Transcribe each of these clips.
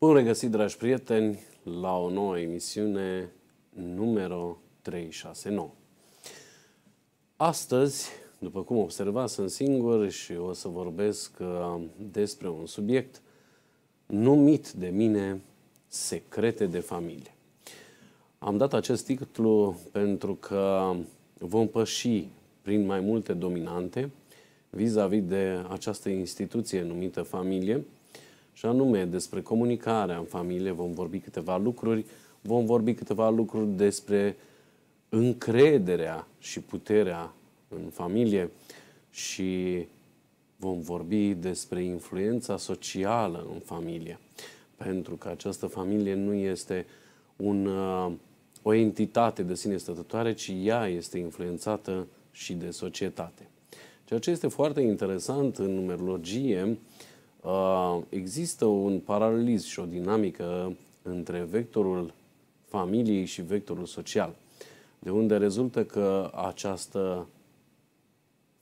Bun regăsit, dragi prieteni, la o nouă emisiune numero 369. Astăzi, după cum observați, sunt singur și o să vorbesc uh, despre un subiect numit de mine Secrete de familie. Am dat acest titlu pentru că vom păși prin mai multe dominante vis-a-vis -vis de această instituție numită familie – și anume despre comunicarea în familie, vom vorbi câteva lucruri, vom vorbi câteva lucruri despre încrederea și puterea în familie și vom vorbi despre influența socială în familie. Pentru că această familie nu este un, uh, o entitate de sine stătătoare, ci ea este influențată și de societate. Ceea ce este foarte interesant în numerologie, Uh, există un paralelism și o dinamică între vectorul familiei și vectorul social, de unde rezultă că această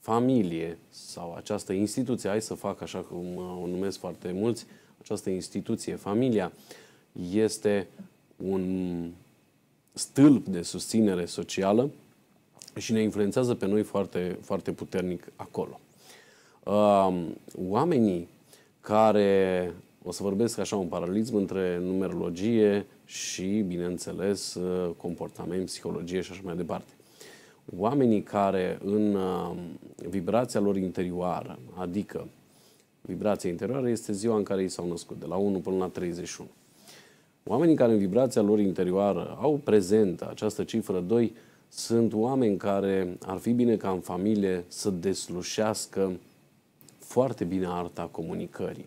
familie sau această instituție, hai să fac așa cum uh, o numesc foarte mulți, această instituție, familia, este un stâlp de susținere socială și ne influențează pe noi foarte, foarte puternic acolo. Uh, oamenii care o să vorbesc așa un paralelism între numerologie și, bineînțeles, uh, comportament, psihologie și așa mai departe. Oamenii care în uh, vibrația lor interioară, adică vibrația interioară este ziua în care ei s-au născut, de la 1 până la 31. Oamenii care în vibrația lor interioară au prezentă această cifră 2 sunt oameni care ar fi bine ca în familie să deslușească foarte bine arta comunicării.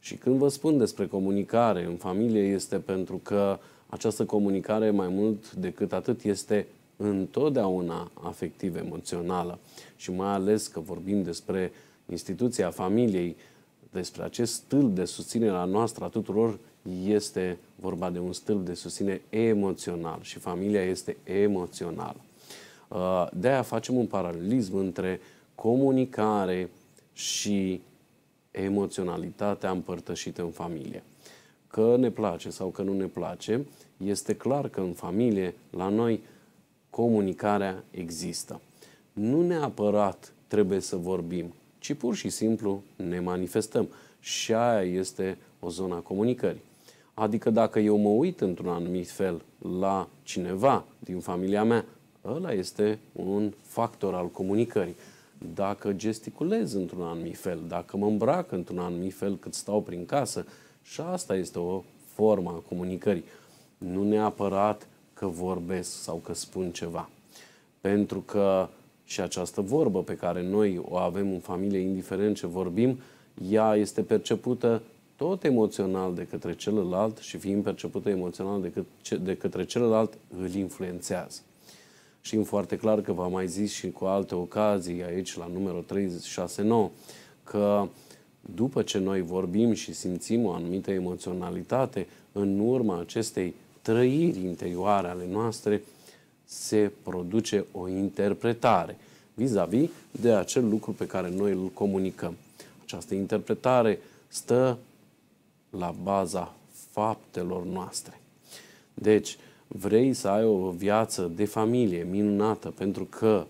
Și când vă spun despre comunicare în familie, este pentru că această comunicare, mai mult decât atât, este întotdeauna afectiv-emoțională. Și mai ales că vorbim despre instituția familiei, despre acest stâlp de susținere a noastră a tuturor, este vorba de un stâlp de susținere emoțional și familia este emoțională. Uh, de aia facem un paralelism între comunicare, și emoționalitatea împărtășită în familie. Că ne place sau că nu ne place, este clar că în familie, la noi, comunicarea există. Nu neapărat trebuie să vorbim, ci pur și simplu ne manifestăm. Și aia este o zonă a comunicării. Adică dacă eu mă uit într-un anumit fel la cineva din familia mea, ăla este un factor al comunicării dacă gesticulez într-un anumit fel, dacă mă îmbrac într-un anumit fel cât stau prin casă. Și asta este o formă a comunicării. Nu neapărat că vorbesc sau că spun ceva. Pentru că și această vorbă pe care noi o avem în familie, indiferent ce vorbim, ea este percepută tot emoțional de către celălalt și fiind percepută emoțional de, cât, de către celălalt, îl influențează. Știm foarte clar că v-am mai zis și cu alte ocazii aici la numărul 369 că după ce noi vorbim și simțim o anumită emoționalitate, în urma acestei trăiri interioare ale noastre se produce o interpretare vis-a-vis -vis de acel lucru pe care noi îl comunicăm. Această interpretare stă la baza faptelor noastre. Deci, vrei să ai o viață de familie minunată, pentru că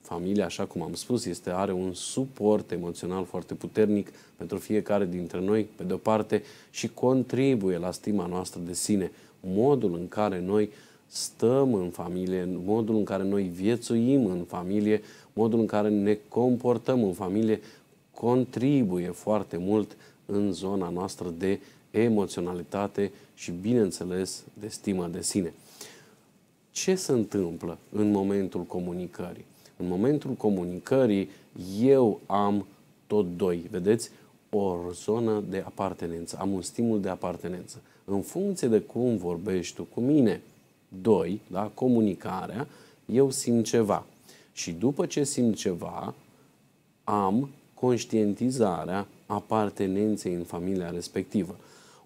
familia, așa cum am spus, este, are un suport emoțional foarte puternic pentru fiecare dintre noi, pe de-o parte, și contribuie la stima noastră de sine. Modul în care noi stăm în familie, modul în care noi viețuim în familie, modul în care ne comportăm în familie, contribuie foarte mult în zona noastră de emoționalitate și, bineînțeles, de stima de sine. Ce se întâmplă în momentul comunicării? În momentul comunicării, eu am tot doi, vedeți? o zonă de apartenență, am un stimul de apartenență. În funcție de cum vorbești tu cu mine, doi, da, comunicarea, eu simt ceva. Și după ce simt ceva, am conștientizarea apartenenței în familia respectivă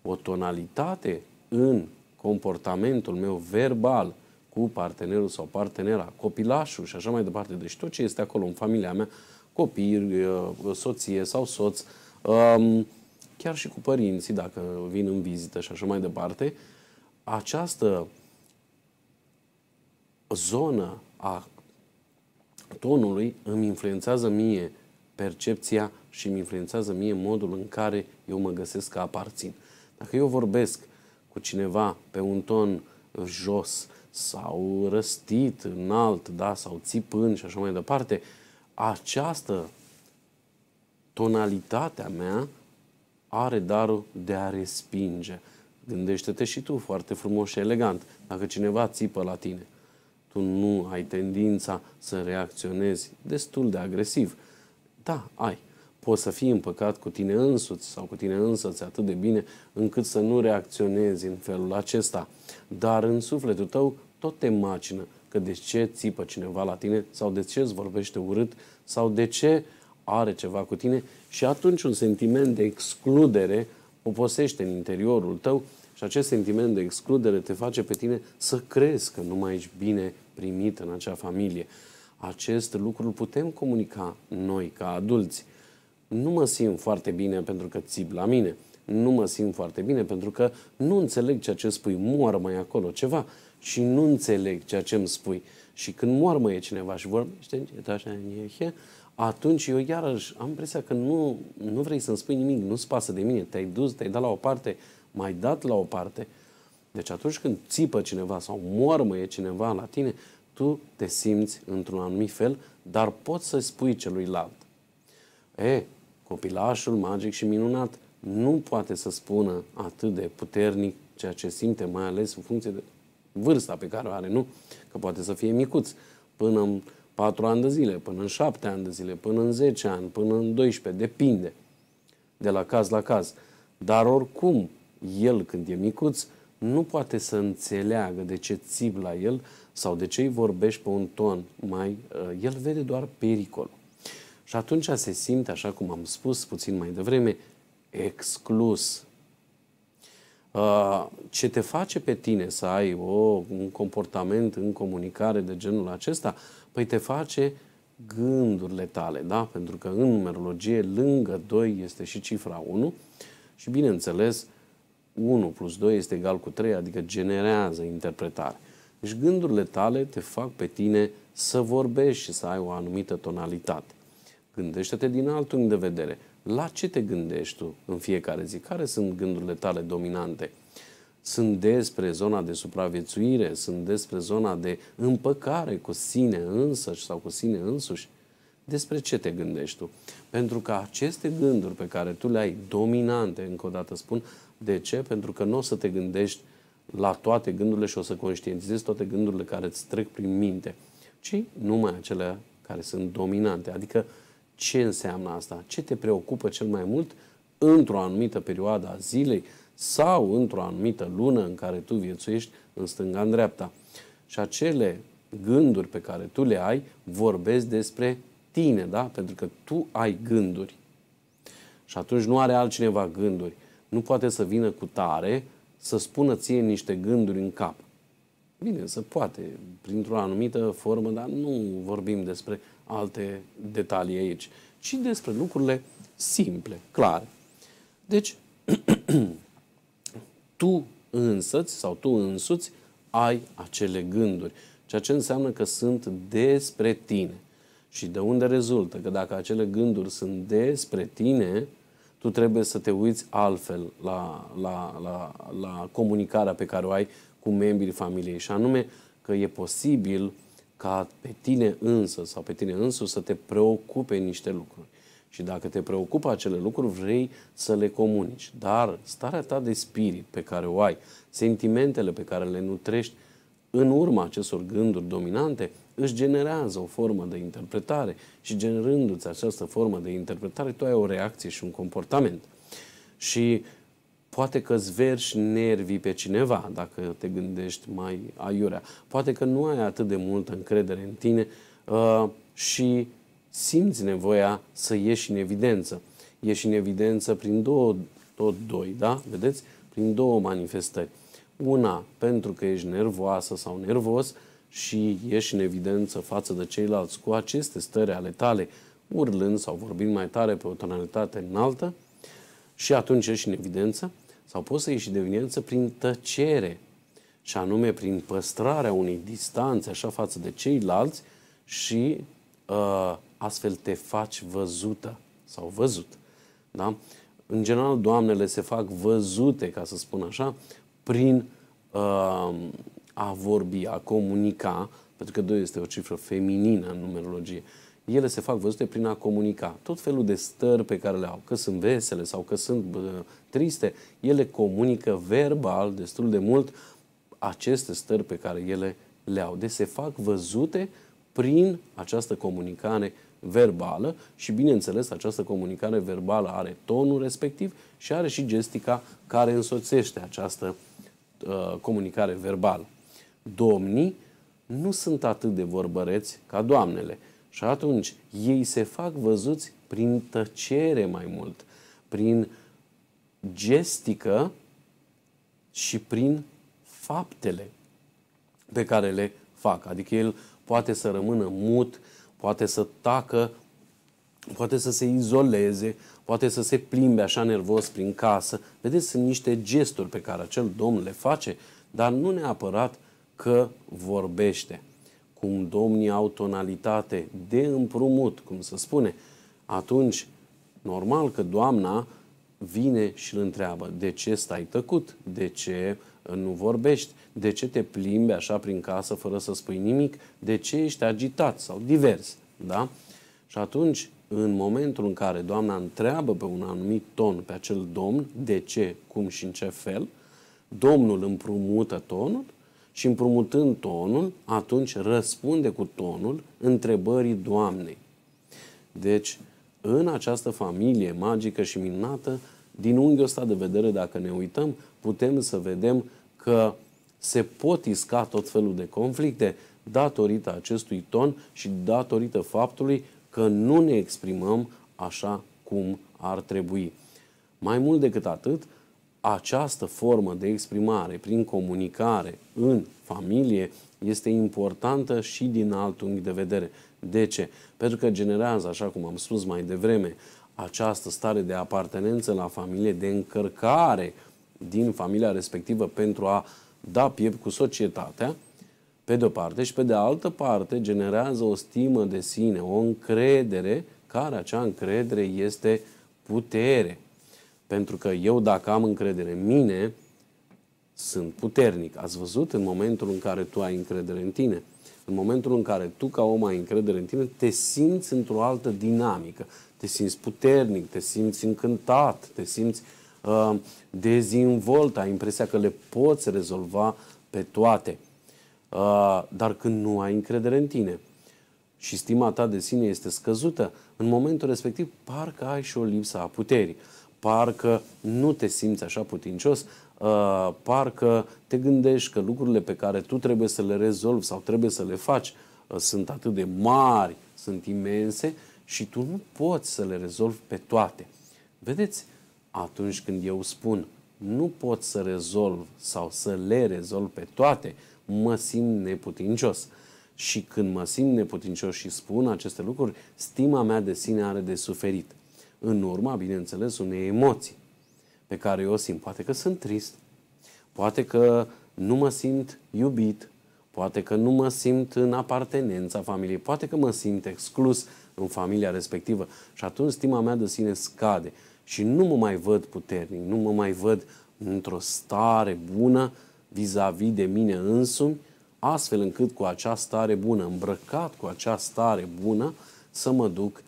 o tonalitate în comportamentul meu verbal cu partenerul sau partenera, copilașul și așa mai departe. Deci tot ce este acolo în familia mea, copii, soție sau soț, um, chiar și cu părinții, dacă vin în vizită și așa mai departe, această zonă a tonului îmi influențează mie percepția și îmi influențează mie modul în care eu mă găsesc ca aparțin. Dacă eu vorbesc cu cineva pe un ton jos sau răstit, înalt, da, sau țipând și așa mai departe, această tonalitatea mea are darul de a respinge. Gândește-te și tu foarte frumos și elegant. Dacă cineva țipă la tine, tu nu ai tendința să reacționezi destul de agresiv. Da, ai poți să fii împăcat cu tine însuți sau cu tine însăți atât de bine încât să nu reacționezi în felul acesta. Dar în sufletul tău tot te macină că de ce țipă cineva la tine sau de ce îți vorbește urât sau de ce are ceva cu tine și atunci un sentiment de excludere oposește în interiorul tău și acest sentiment de excludere te face pe tine să crezi că nu mai ești bine primit în acea familie. Acest lucru îl putem comunica noi ca adulți nu mă simt foarte bine pentru că țip la mine, nu mă simt foarte bine pentru că nu înțeleg ceea ce spui, Moar mai acolo ceva și nu înțeleg ceea ce îmi spui. Și când e cineva și vorbește încet așa, atunci eu iarăși am impresia că nu, nu vrei să-mi spui nimic, nu-ți pasă de mine, te-ai dus, te-ai dat la o parte, mai dat la o parte. Deci atunci când țipă cineva sau mormăie cineva la tine, tu te simți într-un anumit fel, dar poți să spui celuilalt. E, copilașul magic și minunat nu poate să spună atât de puternic ceea ce simte, mai ales în funcție de vârsta pe care o are, nu? Că poate să fie micuț până în 4 ani de zile, până în 7 ani de zile, până în 10 ani, până în 12, depinde de la caz la caz. Dar oricum, el când e micuț, nu poate să înțeleagă de ce țip la el sau de ce îi vorbești pe un ton mai... Uh, el vede doar pericolul. Și atunci se simte, așa cum am spus puțin mai devreme, exclus. Uh, ce te face pe tine să ai o, oh, un comportament în comunicare de genul acesta? Păi te face gândurile tale, da? Pentru că în numerologie, lângă 2 este și cifra 1 și, bineînțeles, 1 plus 2 este egal cu 3, adică generează interpretare. Deci gândurile tale te fac pe tine să vorbești și să ai o anumită tonalitate. Gândește-te din alt punct de vedere. La ce te gândești tu în fiecare zi? Care sunt gândurile tale dominante? Sunt despre zona de supraviețuire, sunt despre zona de împăcare cu sine însăși sau cu sine însuși. Despre ce te gândești tu? Pentru că aceste gânduri pe care tu le ai dominante, încă o dată spun, de ce? Pentru că nu o să te gândești la toate gândurile și o să conștientizezi toate gândurile care îți trec prin minte, ci numai acelea care sunt dominante. Adică ce înseamnă asta, ce te preocupă cel mai mult într-o anumită perioadă a zilei sau într-o anumită lună în care tu viețuiești în stânga în dreapta. Și acele gânduri pe care tu le ai vorbesc despre tine, da? Pentru că tu ai gânduri. Și atunci nu are altcineva gânduri. Nu poate să vină cu tare să spună ție niște gânduri în cap. Bine, se poate, printr-o anumită formă, dar nu vorbim despre alte detalii aici, ci despre lucrurile simple, clare. Deci, tu însăți sau tu însuți ai acele gânduri, ceea ce înseamnă că sunt despre tine. Și de unde rezultă? Că dacă acele gânduri sunt despre tine, tu trebuie să te uiți altfel la, la, la, la comunicarea pe care o ai cu membrii familiei și anume că e posibil ca pe tine însă sau pe tine însu, să te preocupe niște lucruri. Și dacă te preocupă acele lucruri, vrei să le comunici. Dar starea ta de spirit pe care o ai, sentimentele pe care le nutrești în urma acestor gânduri dominante, își generează o formă de interpretare și generându-ți această formă de interpretare, tu ai o reacție și un comportament. Și Poate că zverși nervii pe cineva dacă te gândești mai aiurea. Poate că nu ai atât de multă încredere în tine uh, și simți nevoia să ieși în evidență. Ieși în evidență prin două, tot doi, da? Vedeți? Prin două manifestări. Una, pentru că ești nervoasă sau nervos și ieși în evidență față de ceilalți cu aceste stări ale tale, urlând sau vorbind mai tare pe o tonalitate înaltă și atunci ieși în evidență sau poți să ieși din evidență prin tăcere, și anume prin păstrarea unei distanțe așa față de ceilalți și uh, astfel te faci văzută sau văzut. Da? În general, doamnele se fac văzute, ca să spun așa, prin uh, a vorbi, a comunica, pentru că 2 este o cifră feminină în numerologie. Uh, ele se fac văzute prin a comunica. Tot felul de stări pe care le au, că sunt vesele sau că sunt uh, triste, ele comunică verbal destul de mult aceste stări pe care ele le au. Deci se fac văzute prin această comunicare verbală și, bineînțeles, această comunicare verbală are tonul respectiv și are și gestica care însoțește această uh, comunicare verbală. Domnii nu sunt atât de vorbăreți ca doamnele. Și atunci ei se fac văzuți prin tăcere mai mult, prin gestică și prin faptele pe care le fac. Adică el poate să rămână mut, poate să tacă, poate să se izoleze, poate să se plimbe așa nervos prin casă. Vedeți, sunt niște gesturi pe care acel domn le face, dar nu neapărat că vorbește cum domnii au tonalitate de împrumut, cum se spune, atunci normal că doamna vine și îl întreabă de ce stai tăcut, de ce nu vorbești, de ce te plimbi așa prin casă fără să spui nimic, de ce ești agitat sau divers. Da? Și atunci, în momentul în care doamna întreabă pe un anumit ton pe acel domn de ce, cum și în ce fel, domnul împrumută tonul și împrumutând tonul, atunci răspunde cu tonul întrebării Doamnei. Deci, în această familie magică și minunată, din unghiul ăsta de vedere, dacă ne uităm, putem să vedem că se pot isca tot felul de conflicte datorită acestui ton și datorită faptului că nu ne exprimăm așa cum ar trebui. Mai mult decât atât, această formă de exprimare prin comunicare în familie este importantă și din alt unghi de vedere. De ce? Pentru că generează, așa cum am spus mai devreme, această stare de apartenență la familie, de încărcare din familia respectivă pentru a da piept cu societatea, pe de o parte, și pe de altă parte generează o stimă de sine, o încredere, care acea încredere este putere pentru că eu dacă am încredere în mine, sunt puternic. Ați văzut în momentul în care tu ai încredere în tine. În momentul în care tu ca om ai încredere în tine, te simți într-o altă dinamică. Te simți puternic, te simți încântat, te simți uh, dezvoltat, ai impresia că le poți rezolva pe toate. Uh, dar când nu ai încredere în tine și stima ta de sine este scăzută, în momentul respectiv parcă ai și o lipsă a puterii parcă nu te simți așa putincios, uh, parcă te gândești că lucrurile pe care tu trebuie să le rezolvi sau trebuie să le faci uh, sunt atât de mari, sunt imense și tu nu poți să le rezolvi pe toate. Vedeți, atunci când eu spun nu pot să rezolv sau să le rezolv pe toate, mă simt neputincios. Și când mă simt neputincios și spun aceste lucruri, stima mea de sine are de suferit în urma, bineînțeles, unei emoții pe care eu o simt. Poate că sunt trist, poate că nu mă simt iubit, poate că nu mă simt în apartenența familiei, poate că mă simt exclus în familia respectivă și atunci stima mea de sine scade și nu mă mai văd puternic, nu mă mai văd într-o stare bună vis-a-vis -vis de mine însumi, astfel încât cu această stare bună, îmbrăcat cu această stare bună, să mă duc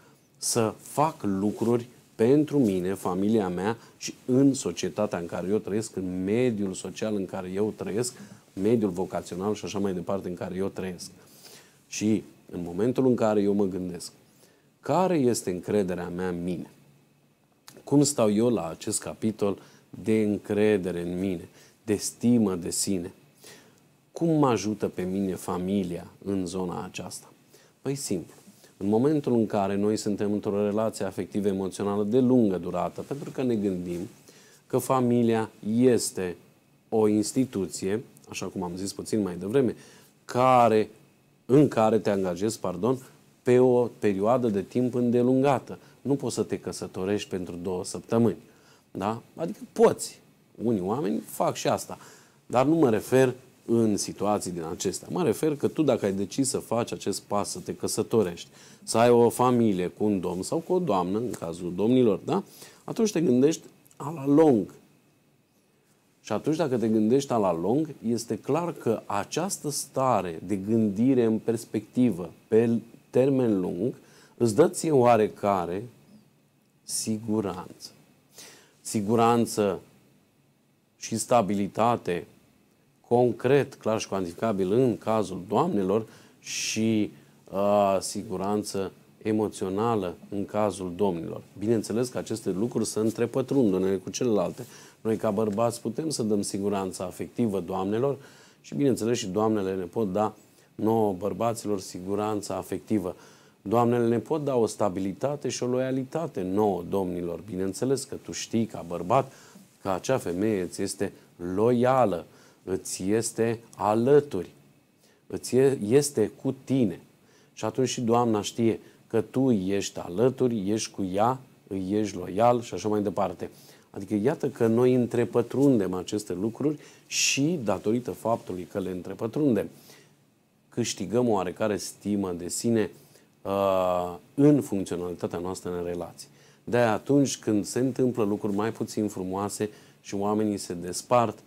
să fac lucruri pentru mine, familia mea și în societatea în care eu trăiesc, în mediul social în care eu trăiesc, mediul vocațional și așa mai departe în care eu trăiesc. Și în momentul în care eu mă gândesc, care este încrederea mea în mine? Cum stau eu la acest capitol de încredere în mine, de stimă de sine? Cum mă ajută pe mine familia în zona aceasta? Păi simplu în momentul în care noi suntem într-o relație afectivă emoțională de lungă durată, pentru că ne gândim că familia este o instituție, așa cum am zis puțin mai devreme, care, în care te angajezi, pardon, pe o perioadă de timp îndelungată. Nu poți să te căsătorești pentru două săptămâni. Da? Adică poți. Unii oameni fac și asta. Dar nu mă refer în situații din acestea. Mă refer că tu dacă ai decis să faci acest pas, să te căsătorești, să ai o familie cu un domn sau cu o doamnă, în cazul domnilor, da? Atunci te gândești a la lung. Și atunci dacă te gândești a la lung, este clar că această stare de gândire în perspectivă, pe termen lung, îți dă ție oarecare siguranță. Siguranță și stabilitate concret, clar și cuantificabil în cazul doamnelor și a, uh, siguranță emoțională în cazul domnilor. Bineînțeles că aceste lucruri se întrepătrund unele cu celelalte. Noi, ca bărbați, putem să dăm siguranța afectivă doamnelor și, bineînțeles, și doamnele ne pot da nouă bărbaților siguranța afectivă. Doamnele ne pot da o stabilitate și o loialitate nouă domnilor. Bineînțeles că tu știi, ca bărbat, că acea femeie ți este loială îți este alături, îți este cu tine. Și atunci și Doamna știe că tu ești alături, ești cu ea, îi ești loial și așa mai departe. Adică iată că noi întrepătrundem aceste lucruri și datorită faptului că le întrepătrundem, câștigăm o oarecare stimă de sine uh, în funcționalitatea noastră în relații. de atunci când se întâmplă lucruri mai puțin frumoase și oamenii se despart,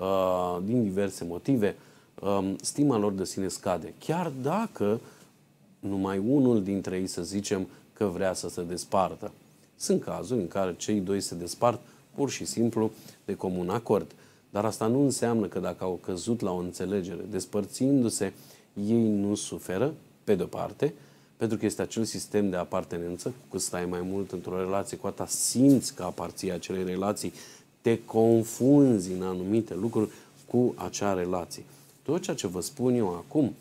Uh, din diverse motive, um, stima lor de sine scade. Chiar dacă numai unul dintre ei, să zicem, că vrea să se despartă. Sunt cazuri în care cei doi se despart pur și simplu de comun acord. Dar asta nu înseamnă că dacă au căzut la o înțelegere, despărțindu-se, ei nu suferă, pe de-o parte, pentru că este acel sistem de apartenență, cu cât stai mai mult într-o relație cu atât simți că aparții acelei relații te confunzi în anumite lucruri cu acea relație. Tot ceea ce vă spun eu acum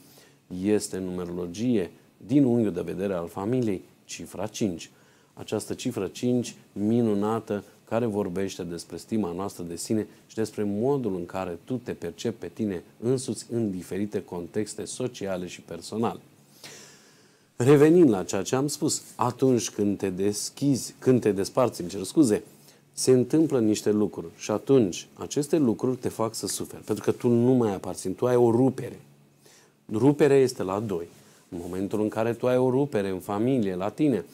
este numerologie din unghiul de vedere al familiei, cifra 5. Această cifră 5 minunată care vorbește despre stima noastră de sine și despre modul în care tu te percepi pe tine însuți în diferite contexte sociale și personale. Revenind la ceea ce am spus, atunci când te deschizi, când te desparți, îmi cer scuze, se întâmplă niște lucruri și atunci aceste lucruri te fac să suferi, pentru că tu nu mai aparțin, tu ai o rupere. Ruperea este la doi. În momentul în care tu ai o rupere în familie, la tine,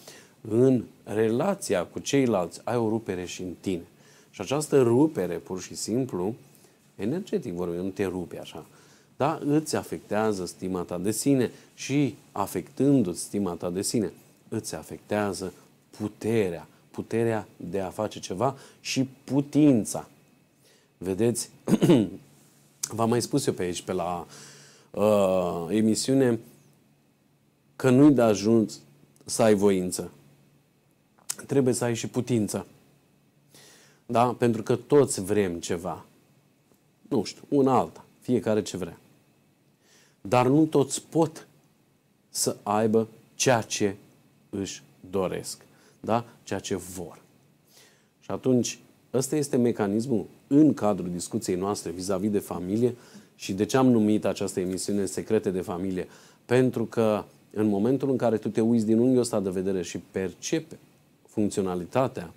în relația cu ceilalți, ai o rupere și în tine. Și această rupere, pur și simplu, energetic vorbim, nu te rupe așa, da, îți afectează stima ta de sine și afectându-ți stima ta de sine, îți afectează puterea puterea de a face ceva și putința. Vedeți, v-am mai spus eu pe aici, pe la uh, emisiune, că nu-i de ajuns să ai voință. Trebuie să ai și putință. Da? Pentru că toți vrem ceva. Nu știu, un alt, Fiecare ce vrea. Dar nu toți pot să aibă ceea ce își doresc da? ceea ce vor. Și atunci, ăsta este mecanismul în cadrul discuției noastre vis-a-vis -vis de familie și de ce am numit această emisiune Secrete de Familie. Pentru că în momentul în care tu te uiți din unghiul ăsta de vedere și percepe funcționalitatea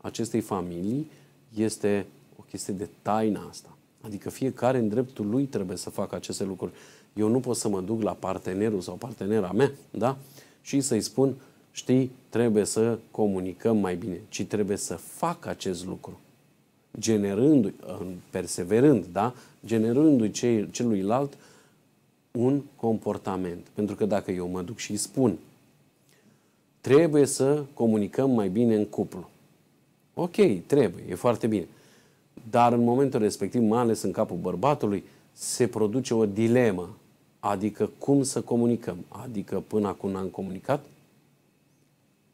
acestei familii, este o chestie de taina asta. Adică fiecare în dreptul lui trebuie să facă aceste lucruri. Eu nu pot să mă duc la partenerul sau partenera mea, da? Și să-i spun, știi, trebuie să comunicăm mai bine, ci trebuie să fac acest lucru. Generându-i, perseverând, da? Generându-i celuilalt un comportament. Pentru că dacă eu mă duc și îi spun, trebuie să comunicăm mai bine în cuplu. Ok, trebuie, e foarte bine. Dar în momentul respectiv, mai ales în capul bărbatului, se produce o dilemă. Adică cum să comunicăm? Adică până acum n-am comunicat,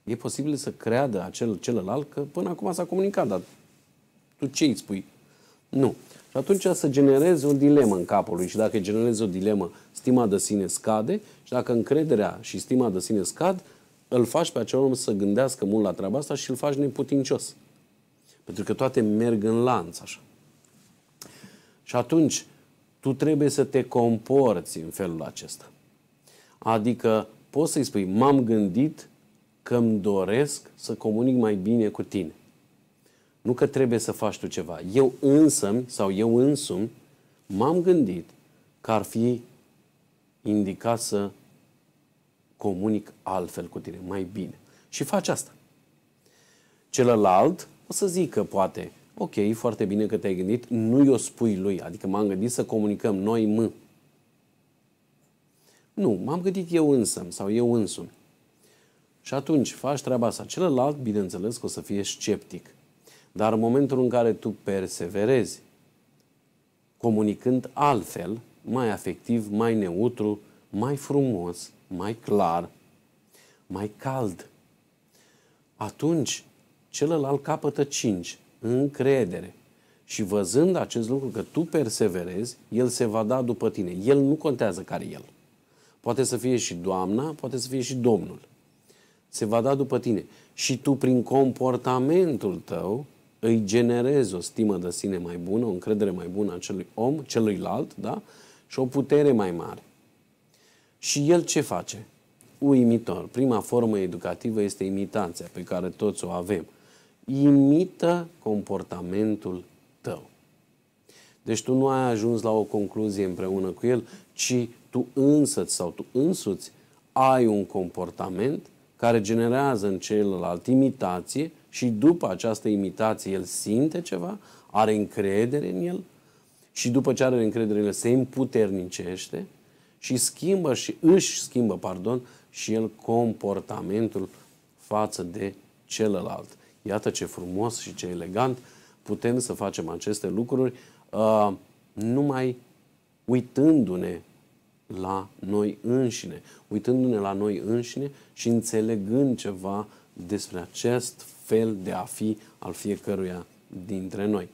E posibil să creadă acel celălalt că până acum s-a comunicat, dar tu ce îi spui? Nu. Și atunci să generezi o dilemă în capul lui și dacă generezi o dilemă, stima de sine scade și dacă încrederea și stima de sine scad, îl faci pe acel om să gândească mult la treaba asta și îl faci neputincios. Pentru că toate merg în lanț așa. Și atunci tu trebuie să te comporți în felul acesta. Adică poți să-i spui, m-am gândit că îmi doresc să comunic mai bine cu tine. Nu că trebuie să faci tu ceva. Eu însă sau eu însum m-am gândit că ar fi indicat să comunic altfel cu tine, mai bine. Și faci asta. Celălalt o să zică poate, ok, foarte bine că te-ai gândit, nu i-o spui lui, adică m-am gândit să comunicăm noi mă. Nu, m-am gândit eu însă sau eu însumi. Și atunci faci treaba asta. Celălalt, bineînțeles, că o să fie sceptic. Dar în momentul în care tu perseverezi, comunicând altfel, mai afectiv, mai neutru, mai frumos, mai clar, mai cald, atunci celălalt capătă 5, încredere. Și văzând acest lucru că tu perseverezi, el se va da după tine. El nu contează care el. Poate să fie și doamna, poate să fie și domnul se va da după tine. Și tu, prin comportamentul tău, îi generezi o stimă de sine mai bună, o încredere mai bună a celui om, celuilalt, da? Și o putere mai mare. Și el ce face? Uimitor. Prima formă educativă este imitația pe care toți o avem. Imită comportamentul tău. Deci tu nu ai ajuns la o concluzie împreună cu el, ci tu însăți sau tu însuți ai un comportament care generează în celălalt imitație și după această imitație el simte ceva, are încredere în el și după ce are încredere în el se împuternicește și schimbă și își schimbă, pardon, și el comportamentul față de celălalt. Iată ce frumos și ce elegant putem să facem aceste lucruri uh, numai uitându-ne la noi înșine, uitându-ne la noi înșine și înțelegând ceva despre acest fel de a fi al fiecăruia dintre noi.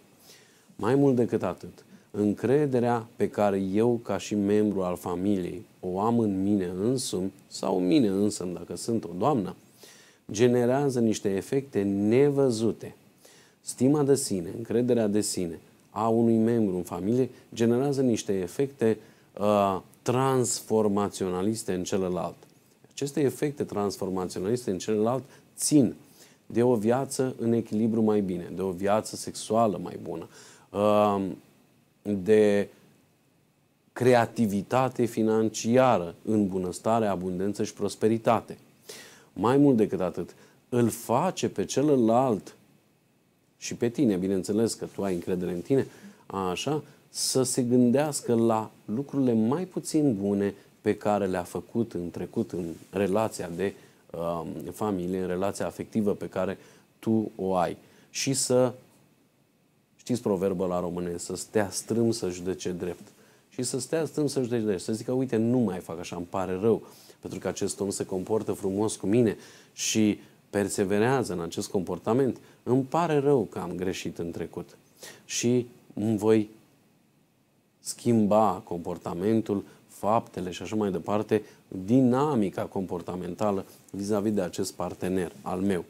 Mai mult decât atât, încrederea pe care eu ca și membru al familiei o am în mine însumi sau mine însumi, dacă sunt o doamnă, generează niște efecte nevăzute. Stima de sine, încrederea de sine a unui membru în familie generează niște efecte uh, transformaționaliste în celălalt. Aceste efecte transformaționaliste în celălalt țin de o viață în echilibru mai bine, de o viață sexuală mai bună, um, de creativitate financiară în bunăstare, abundență și prosperitate. Mai mult decât atât, îl face pe celălalt și pe tine, bineînțeles că tu ai încredere în tine, așa, să se gândească la lucrurile mai puțin bune pe care le-a făcut în trecut în relația de uh, familie, în relația afectivă pe care tu o ai. Și să, știți proverbă la române, să stea strâm să judece drept. Și să stea strâm să judece drept. Să zică, uite, nu mai fac așa, îmi pare rău, pentru că acest om se comportă frumos cu mine și perseverează în acest comportament. Îmi pare rău că am greșit în trecut. Și îmi voi schimba comportamentul, faptele și așa mai departe, dinamica comportamentală vis-a-vis -vis de acest partener al meu.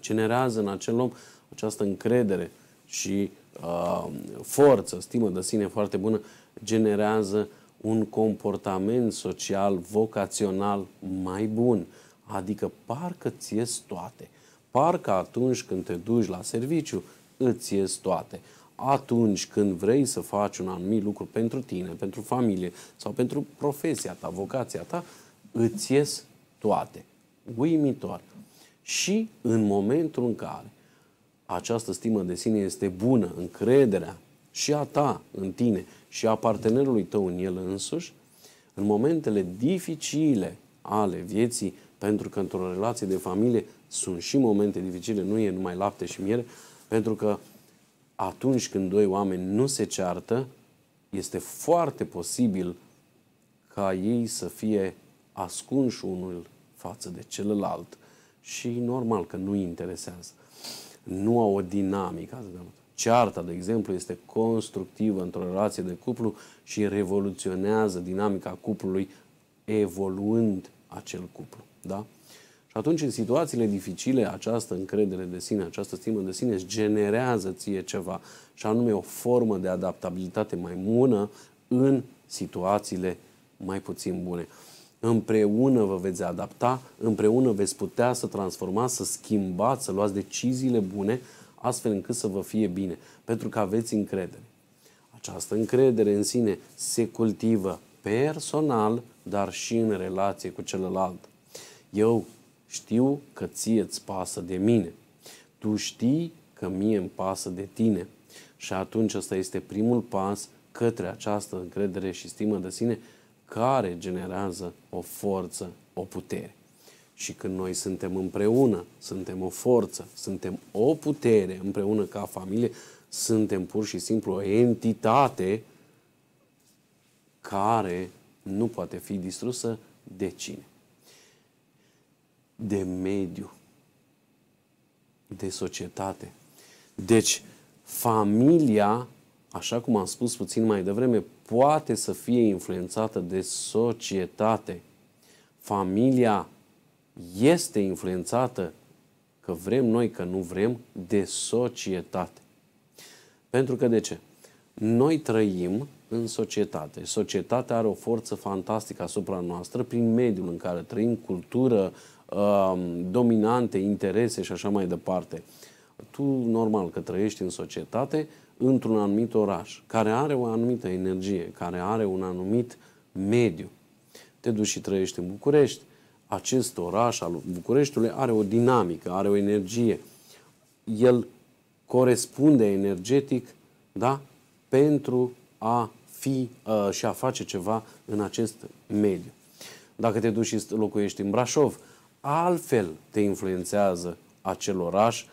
Generează în acel om această încredere și uh, forță, stimă de sine foarte bună, generează un comportament social, vocațional mai bun. Adică parcă ți ies toate. Parcă atunci când te duci la serviciu, îți ies toate atunci când vrei să faci un anumit lucru pentru tine, pentru familie sau pentru profesia ta, vocația ta, îți ies toate. Uimitor. Și în momentul în care această stimă de sine este bună, încrederea și a ta în tine și a partenerului tău în el însuși, în momentele dificile ale vieții, pentru că într-o relație de familie sunt și momente dificile, nu e numai lapte și miere, pentru că atunci când doi oameni nu se ceartă, este foarte posibil ca ei să fie ascunși unul față de celălalt și normal că nu interesează. Nu au o dinamică de Cearta, de exemplu, este constructivă într-o relație de cuplu și revoluționează dinamica cuplului evoluând acel cuplu. Da? Și atunci, în situațiile dificile, această încredere de sine, această stimă de sine îți generează ție ceva, și anume o formă de adaptabilitate mai bună în situațiile mai puțin bune. Împreună vă veți adapta, împreună veți putea să transformați, să schimbați, să luați deciziile bune, astfel încât să vă fie bine, pentru că aveți încredere. Această încredere în sine se cultivă personal, dar și în relație cu celălalt. Eu știu că ție îți pasă de mine. Tu știi că mie îmi pasă de tine. Și atunci ăsta este primul pas către această încredere și stimă de sine care generează o forță, o putere. Și când noi suntem împreună, suntem o forță, suntem o putere împreună ca familie, suntem pur și simplu o entitate care nu poate fi distrusă de cine? de mediu, de societate. Deci, familia, așa cum am spus puțin mai devreme, poate să fie influențată de societate. Familia este influențată, că vrem noi, că nu vrem, de societate. Pentru că de ce? Noi trăim în societate. Societatea are o forță fantastică asupra noastră prin mediul în care trăim, cultură, Um, dominante, interese și așa mai departe. Tu, normal, că trăiești în societate, într-un anumit oraș, care are o anumită energie, care are un anumit mediu. Te duci și trăiești în București. Acest oraș al Bucureștiului are o dinamică, are o energie. El corespunde energetic, da? Pentru a fi uh, și a face ceva în acest mediu. Dacă te duci și locuiești în Brașov, uh, altfel te influențează acel oraș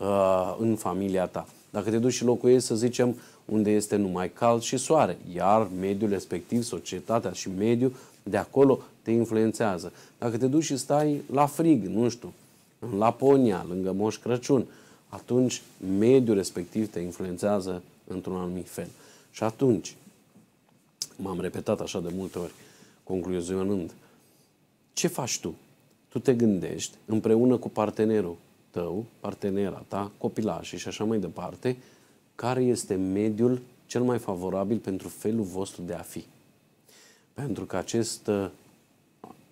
uh, în familia ta. Dacă te duci și locuiești, să zicem, unde este numai cald și soare, iar mediul respectiv, societatea și mediul de acolo te influențează. Dacă te duci și stai la frig, nu știu, în Laponia, lângă Moș Crăciun, atunci mediul respectiv te influențează într-un anumit fel. Și atunci, m-am repetat așa de multe ori, concluzionând, ce faci tu tu te gândești împreună cu partenerul tău, partenera ta, copilașii și așa mai departe, care este mediul cel mai favorabil pentru felul vostru de a fi. Pentru că acest uh,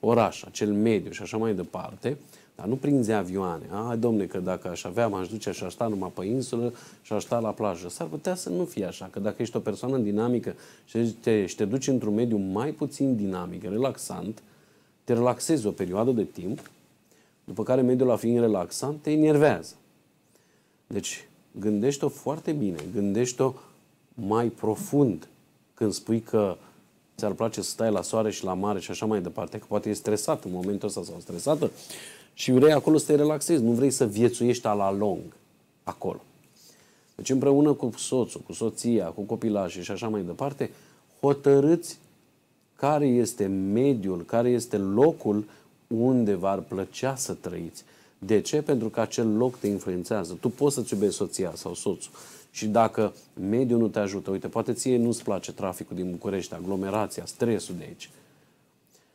oraș, acel mediu și așa mai departe, dar nu prinzi avioane. A, domne, că dacă aș avea, m-aș duce și aș sta numai pe insulă și aș sta la plajă. S-ar putea să nu fie așa, că dacă ești o persoană dinamică și te, și te duci într-un mediu mai puțin dinamic, relaxant, uh, te relaxezi o perioadă de timp, după care mediul la fiind relaxant te enervează. Deci gândește-o foarte bine, gândește-o mai profund când spui că ți-ar place să stai la soare și la mare și așa mai departe, că poate e stresat în momentul ăsta sau stresată și vrei acolo să te relaxezi, nu vrei să viețuiești la lung acolo. Deci împreună cu soțul, cu soția, cu copilașii și așa mai departe, hotărâți care este mediul, care este locul unde v-ar plăcea să trăiți. De ce? Pentru că acel loc te influențează. Tu poți să-ți iubești soția sau soțul. Și dacă mediul nu te ajută, uite, poate ție nu-ți place traficul din București, aglomerația, stresul de aici.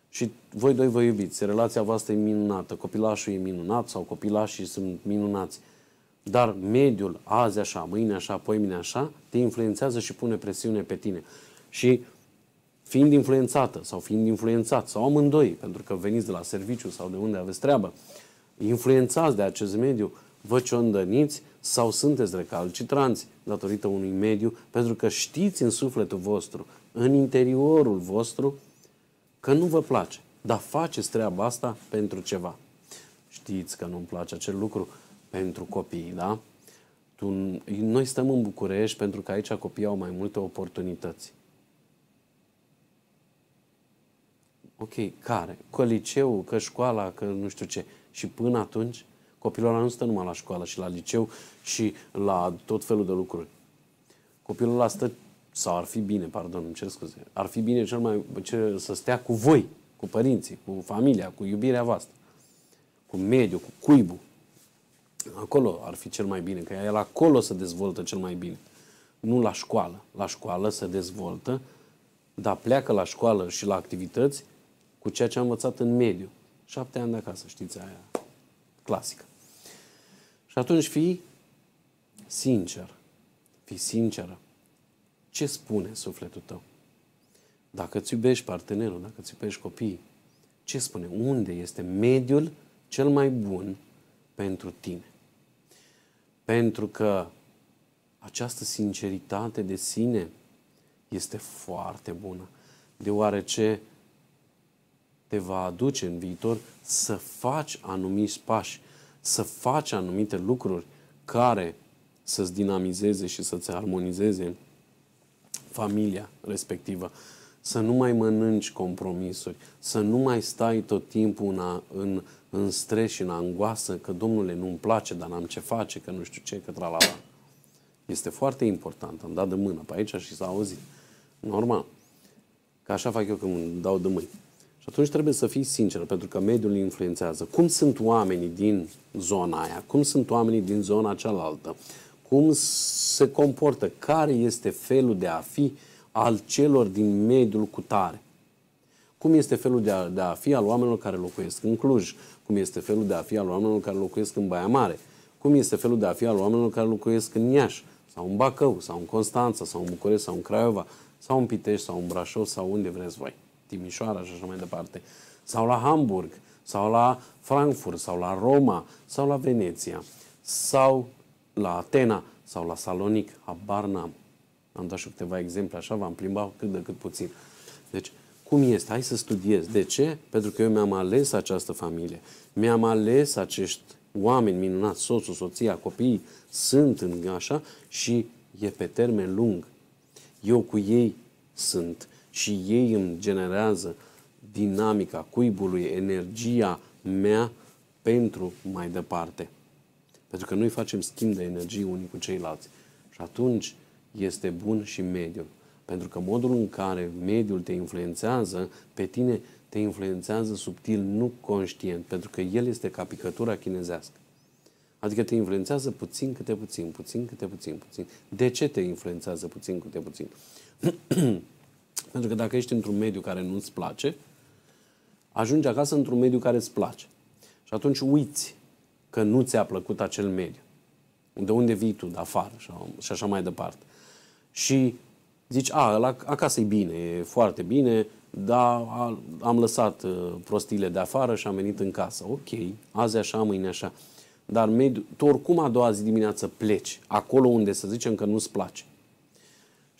Și voi doi vă iubiți, relația voastră e minunată, copilașul e minunat sau copilașii sunt minunați. Dar mediul, azi așa, mâine așa, poimine așa, te influențează și pune presiune pe tine. Și fiind influențată sau fiind influențat sau amândoi, pentru că veniți de la serviciu sau de unde aveți treabă, influențați de acest mediu, vă ciondăniți sau sunteți recalcitranți datorită unui mediu, pentru că știți în sufletul vostru, în interiorul vostru, că nu vă place, dar faceți treaba asta pentru ceva. Știți că nu-mi place acel lucru pentru copii, da? Tu, noi stăm în București pentru că aici copiii au mai multe oportunități Ok, care? Că liceu, că școala, că nu știu ce. Și până atunci, copilul ăla nu stă numai la școală și la liceu și la tot felul de lucruri. Copilul ăla stă, sau ar fi bine, pardon, îmi cer scuze, ar fi bine cel mai, ce, să stea cu voi, cu părinții, cu familia, cu iubirea voastră, cu mediul, cu cuibul. Acolo ar fi cel mai bine, că el acolo se dezvoltă cel mai bine. Nu la școală. La școală se dezvoltă, dar pleacă la școală și la activități cu ceea ce am învățat în mediu. Șapte ani de acasă, știți aia clasică. Și atunci fii sincer, fii sinceră. Ce spune sufletul tău? Dacă îți iubești partenerul, dacă îți iubești copiii, ce spune? Unde este mediul cel mai bun pentru tine? Pentru că această sinceritate de sine este foarte bună, deoarece te va aduce în viitor să faci anumiți pași, să faci anumite lucruri care să-ți dinamizeze și să-ți armonizeze familia respectivă. Să nu mai mănânci compromisuri, să nu mai stai tot timpul în, în, în stres și în angoasă că, domnule, nu-mi place, dar n-am ce face, că nu știu ce, că tralala. Este foarte important. Am dat de mână pe aici și s-a auzit. Normal. Că așa fac eu când dau de mâini atunci trebuie să fii sincer, pentru că mediul influențează. Cum sunt oamenii din zona aia? Cum sunt oamenii din zona cealaltă? Cum se comportă? Care este felul de a fi al celor din mediul cu tare, Cum este felul de a, de a fi al oamenilor care locuiesc în Cluj? Cum este felul de a fi al oamenilor care locuiesc în Baia Mare? Cum este felul de a fi al oamenilor care locuiesc în Iași? Sau în Bacău, sau în Constanța, sau în București, sau în Craiova, sau în Pitești, sau în Brașov, sau unde vreți voi. Timișoara și așa mai departe, sau la Hamburg, sau la Frankfurt, sau la Roma, sau la Veneția, sau la Atena, sau la Salonic, habar n-am. Am dat și câteva exemple, așa v-am plimbat cât de cât puțin. Deci, cum este? Hai să studiez. De ce? Pentru că eu mi-am ales această familie. Mi-am ales acești oameni minunați, soțul, soția, copiii, sunt în așa și e pe termen lung. Eu cu ei sunt și ei îmi generează dinamica cuibului, energia mea pentru mai departe. Pentru că noi facem schimb de energie unii cu ceilalți. Și atunci este bun și mediul. Pentru că modul în care mediul te influențează, pe tine te influențează subtil, nu conștient, pentru că el este ca picătura chinezească. Adică te influențează puțin câte puțin, puțin câte puțin, puțin. De ce te influențează puțin câte puțin? Pentru că dacă ești într-un mediu care nu îți place, ajungi acasă într-un mediu care îți place. Și atunci uiți că nu ți-a plăcut acel mediu. De unde vii tu, de afară și așa mai departe. Și zici, a, la, acasă e bine, e foarte bine, dar am lăsat uh, prostiile de afară și am venit în casă. Ok, azi așa, mâine așa. Dar mediu, tu oricum a doua zi dimineață pleci, acolo unde să zicem că nu-ți place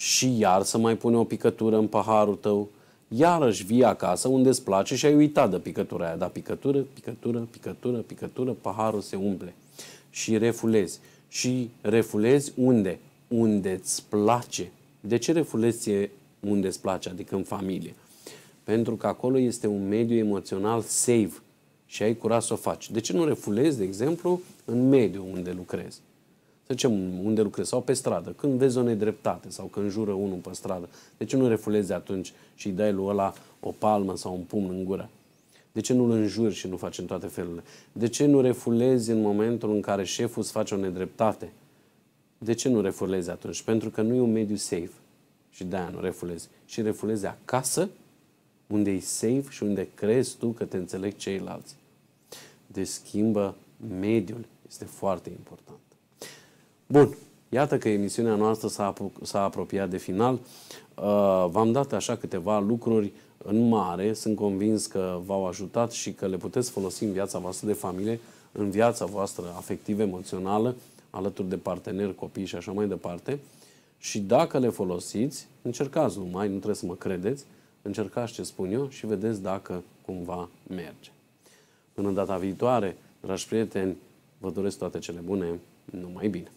și iar să mai pune o picătură în paharul tău, iarăși vii acasă unde îți place și ai uitat de picătura aia, dar picătură, picătură, picătură, picătură, paharul se umple și refulezi. Și refulezi unde? Unde îți place. De ce refulezi unde îți place, adică în familie? Pentru că acolo este un mediu emoțional safe și ai curaj să o faci. De ce nu refulezi, de exemplu, în mediul unde lucrezi? să zicem, unde lucrezi sau pe stradă, când vezi o nedreptate sau când jură unul pe stradă, de ce nu refulezi atunci și îi dai lui ăla o palmă sau un pumn în gură? De ce nu-l înjuri și nu faci în toate felurile? De ce nu refulezi în momentul în care șeful îți face o nedreptate? De ce nu refulezi atunci? Pentru că nu e un mediu safe și de-aia nu refulezi. Și refulezi acasă, unde e safe și unde crezi tu că te înțeleg ceilalți. Deci schimbă mediul. Este foarte important. Bun. Iată că emisiunea noastră s-a, apropiat de final. Uh, v-am dat așa câteva lucruri în mare. Sunt convins că v-au ajutat și că le puteți folosi în viața voastră de familie, în viața voastră afectivă, emoțională, alături de parteneri, copii și așa mai departe. Și dacă le folosiți, încercați numai, nu trebuie să mă credeți, încercați ce spun eu și vedeți dacă cumva merge. Până data viitoare, dragi prieteni, vă doresc toate cele bune, numai bine!